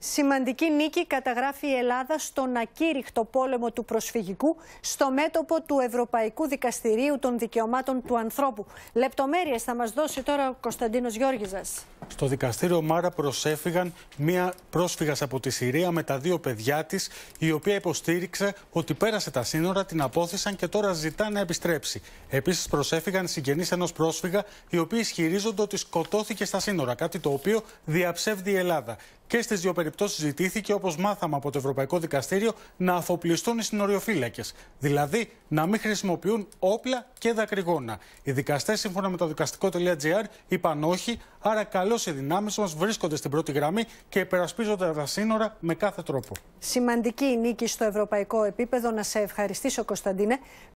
Σημαντική νίκη καταγράφει η Ελλάδα στον ακήρυχτο πόλεμο του προσφυγικού στο μέτωπο του Ευρωπαϊκού Δικαστηρίου των Δικαιωμάτων του Ανθρώπου. Λεπτομέρειες θα μας δώσει τώρα ο Κωνσταντίνος Γιώργιζας. Στο δικαστήριο Μάρα προσέφυγαν μία πρόσφυγας από τη Συρία με τα δύο παιδιά της, η οποία υποστήριξε ότι πέρασε τα σύνορα, την απόθυσαν και τώρα ζητά να επιστρέψει. Επίσης προσέφυγαν συγγενείς ενός πρόσφυγα, οι οποίοι ισχυρίζονται ότι σκοτώθηκε στα σύνορα, κάτι το οποίο διαψεύδει η Ελλάδα. Και στις δύο περιπτώσεις ζητήθηκε, όπως μάθαμε από το Ευρωπαϊκό Δικαστήριο, να αφοπλιστούν οι συνοριοφύλακες. Δηλαδή να μην χρησιμοποιούν όπλα και δακρυγόνα. Οι δικαστές, σύμφωνα με το δικαστικό.gr, είπαν όχι, άρα καλώς οι δυνάμεις μας βρίσκονται στην πρώτη γραμμή και υπερασπίζονται τα σύνορα με κάθε τρόπο. Σημαντική νίκη στο ευρωπαϊκό επίπεδο. Να σε ευχαριστήσω, Κωνσταντίνε.